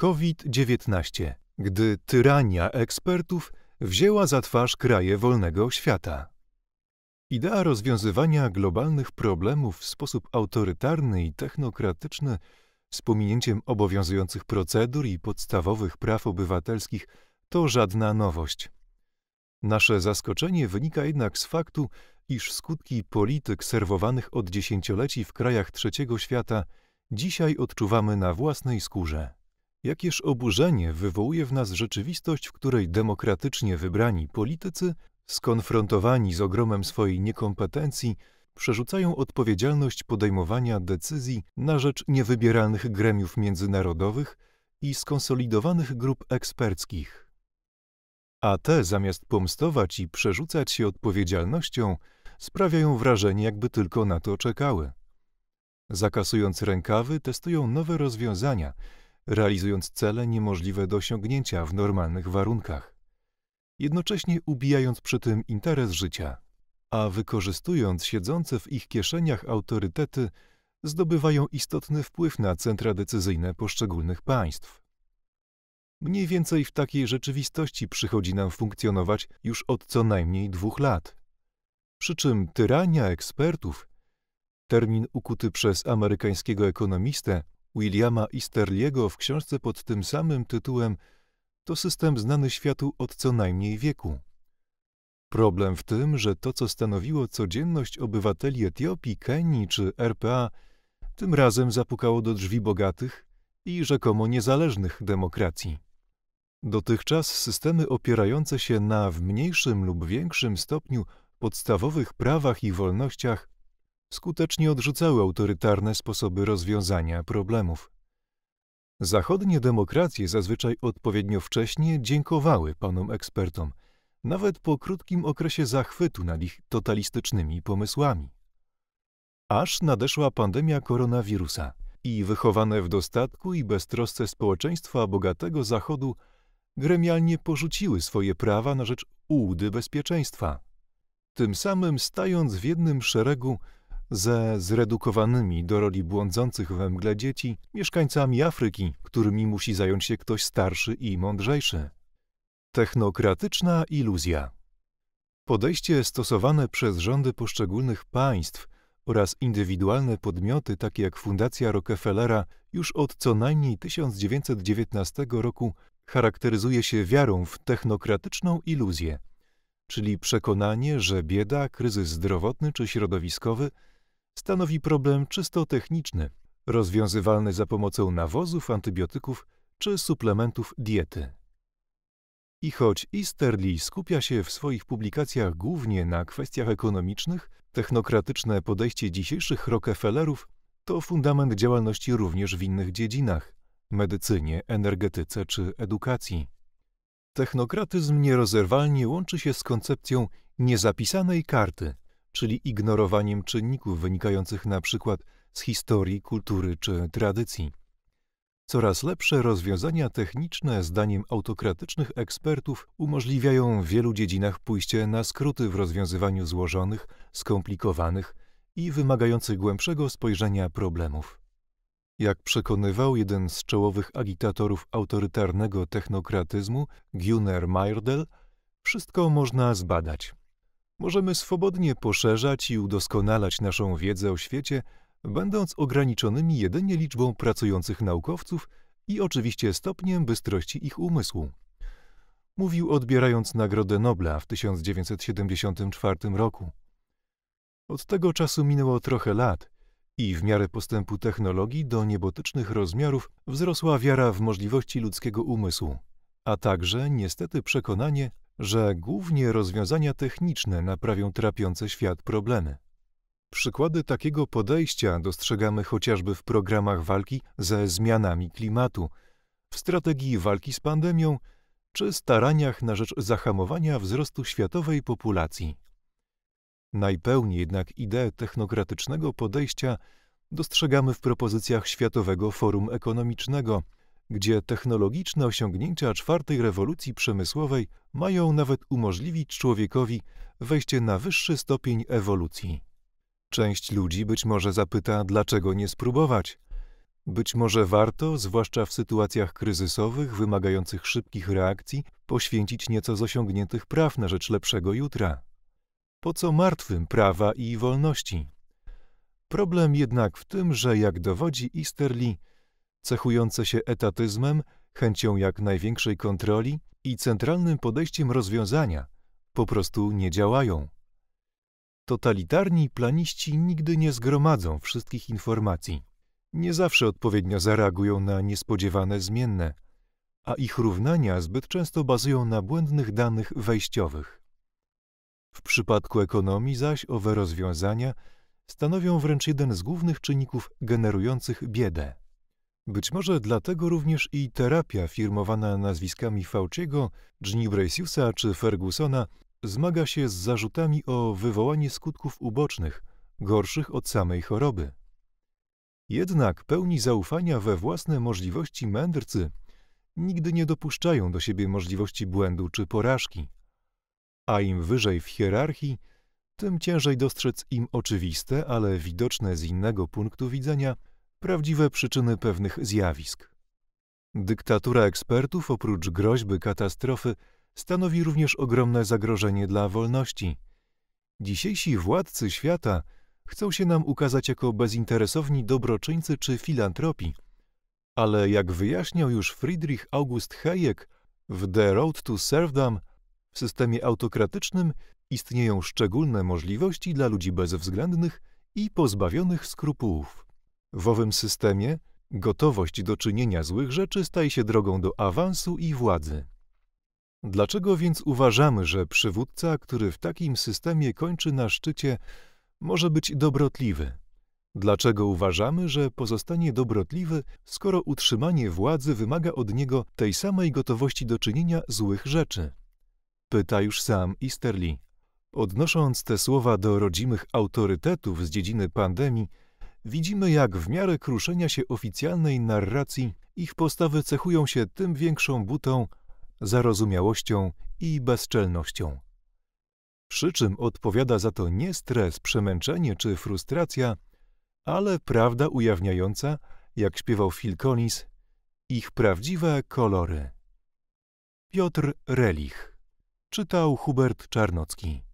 COVID-19, gdy tyrania ekspertów wzięła za twarz kraje wolnego świata. Idea rozwiązywania globalnych problemów w sposób autorytarny i technokratyczny z pominięciem obowiązujących procedur i podstawowych praw obywatelskich to żadna nowość. Nasze zaskoczenie wynika jednak z faktu, iż skutki polityk serwowanych od dziesięcioleci w krajach trzeciego świata dzisiaj odczuwamy na własnej skórze jakież oburzenie wywołuje w nas rzeczywistość, w której demokratycznie wybrani politycy, skonfrontowani z ogromem swojej niekompetencji, przerzucają odpowiedzialność podejmowania decyzji na rzecz niewybieralnych gremiów międzynarodowych i skonsolidowanych grup eksperckich. A te, zamiast pomstować i przerzucać się odpowiedzialnością, sprawiają wrażenie, jakby tylko na to czekały. Zakasując rękawy, testują nowe rozwiązania, realizując cele niemożliwe do osiągnięcia w normalnych warunkach, jednocześnie ubijając przy tym interes życia, a wykorzystując siedzące w ich kieszeniach autorytety, zdobywają istotny wpływ na centra decyzyjne poszczególnych państw. Mniej więcej w takiej rzeczywistości przychodzi nam funkcjonować już od co najmniej dwóch lat. Przy czym tyrania ekspertów, termin ukuty przez amerykańskiego ekonomistę Williama Easterliego w książce pod tym samym tytułem to system znany światu od co najmniej wieku. Problem w tym, że to, co stanowiło codzienność obywateli Etiopii, Kenii czy RPA, tym razem zapukało do drzwi bogatych i rzekomo niezależnych demokracji. Dotychczas systemy opierające się na w mniejszym lub większym stopniu podstawowych prawach i wolnościach skutecznie odrzucały autorytarne sposoby rozwiązania problemów. Zachodnie demokracje zazwyczaj odpowiednio wcześnie dziękowały panom ekspertom, nawet po krótkim okresie zachwytu nad ich totalistycznymi pomysłami. Aż nadeszła pandemia koronawirusa i wychowane w dostatku i beztrosce społeczeństwa bogatego Zachodu gremialnie porzuciły swoje prawa na rzecz ułdy bezpieczeństwa. Tym samym stając w jednym szeregu ze zredukowanymi do roli błądzących we mgle dzieci mieszkańcami Afryki, którymi musi zająć się ktoś starszy i mądrzejszy. Technokratyczna iluzja. Podejście stosowane przez rządy poszczególnych państw oraz indywidualne podmioty takie jak Fundacja Rockefellera już od co najmniej 1919 roku charakteryzuje się wiarą w technokratyczną iluzję, czyli przekonanie, że bieda, kryzys zdrowotny czy środowiskowy stanowi problem czysto techniczny, rozwiązywalny za pomocą nawozów, antybiotyków czy suplementów diety. I choć Easterly skupia się w swoich publikacjach głównie na kwestiach ekonomicznych, technokratyczne podejście dzisiejszych Rockefellerów to fundament działalności również w innych dziedzinach medycynie, energetyce czy edukacji. Technokratyzm nierozerwalnie łączy się z koncepcją niezapisanej karty czyli ignorowaniem czynników wynikających na przykład z historii, kultury czy tradycji. Coraz lepsze rozwiązania techniczne, zdaniem autokratycznych ekspertów, umożliwiają w wielu dziedzinach pójście na skróty w rozwiązywaniu złożonych, skomplikowanych i wymagających głębszego spojrzenia problemów. Jak przekonywał jeden z czołowych agitatorów autorytarnego technokratyzmu, Gunnar Myrdal, wszystko można zbadać możemy swobodnie poszerzać i udoskonalać naszą wiedzę o świecie, będąc ograniczonymi jedynie liczbą pracujących naukowców i oczywiście stopniem bystrości ich umysłu. Mówił odbierając Nagrodę Nobla w 1974 roku. Od tego czasu minęło trochę lat i w miarę postępu technologii do niebotycznych rozmiarów wzrosła wiara w możliwości ludzkiego umysłu, a także niestety przekonanie, że głównie rozwiązania techniczne naprawią trapiące świat problemy. Przykłady takiego podejścia dostrzegamy chociażby w programach walki ze zmianami klimatu, w strategii walki z pandemią czy staraniach na rzecz zahamowania wzrostu światowej populacji. Najpełniej jednak ideę technokratycznego podejścia dostrzegamy w propozycjach Światowego Forum Ekonomicznego – gdzie technologiczne osiągnięcia czwartej rewolucji przemysłowej mają nawet umożliwić człowiekowi wejście na wyższy stopień ewolucji. Część ludzi być może zapyta, dlaczego nie spróbować. Być może warto, zwłaszcza w sytuacjach kryzysowych wymagających szybkich reakcji, poświęcić nieco z osiągniętych praw na rzecz lepszego jutra. Po co martwym prawa i wolności? Problem jednak w tym, że jak dowodzi Easterly, cechujące się etatyzmem, chęcią jak największej kontroli i centralnym podejściem rozwiązania, po prostu nie działają. Totalitarni planiści nigdy nie zgromadzą wszystkich informacji. Nie zawsze odpowiednio zareagują na niespodziewane zmienne, a ich równania zbyt często bazują na błędnych danych wejściowych. W przypadku ekonomii zaś owe rozwiązania stanowią wręcz jeden z głównych czynników generujących biedę. Być może dlatego również i terapia firmowana nazwiskami Fauciego, Ginibrasiusa czy Fergusona zmaga się z zarzutami o wywołanie skutków ubocznych, gorszych od samej choroby. Jednak pełni zaufania we własne możliwości mędrcy nigdy nie dopuszczają do siebie możliwości błędu czy porażki. A im wyżej w hierarchii, tym ciężej dostrzec im oczywiste, ale widoczne z innego punktu widzenia – prawdziwe przyczyny pewnych zjawisk. Dyktatura ekspertów oprócz groźby katastrofy stanowi również ogromne zagrożenie dla wolności. Dzisiejsi władcy świata chcą się nam ukazać jako bezinteresowni dobroczyńcy czy filantropi, ale jak wyjaśniał już Friedrich August Hayek w The Road to Serfdom, w systemie autokratycznym istnieją szczególne możliwości dla ludzi bezwzględnych i pozbawionych skrupułów. W owym systemie gotowość do czynienia złych rzeczy staje się drogą do awansu i władzy. Dlaczego więc uważamy, że przywódca, który w takim systemie kończy na szczycie, może być dobrotliwy? Dlaczego uważamy, że pozostanie dobrotliwy, skoro utrzymanie władzy wymaga od niego tej samej gotowości do czynienia złych rzeczy? Pyta już sam Easterly. Odnosząc te słowa do rodzimych autorytetów z dziedziny pandemii, widzimy jak w miarę kruszenia się oficjalnej narracji ich postawy cechują się tym większą butą, zarozumiałością i bezczelnością. Przy czym odpowiada za to nie stres, przemęczenie czy frustracja, ale prawda ujawniająca, jak śpiewał Phil Collins, ich prawdziwe kolory. Piotr Relich. Czytał Hubert Czarnocki.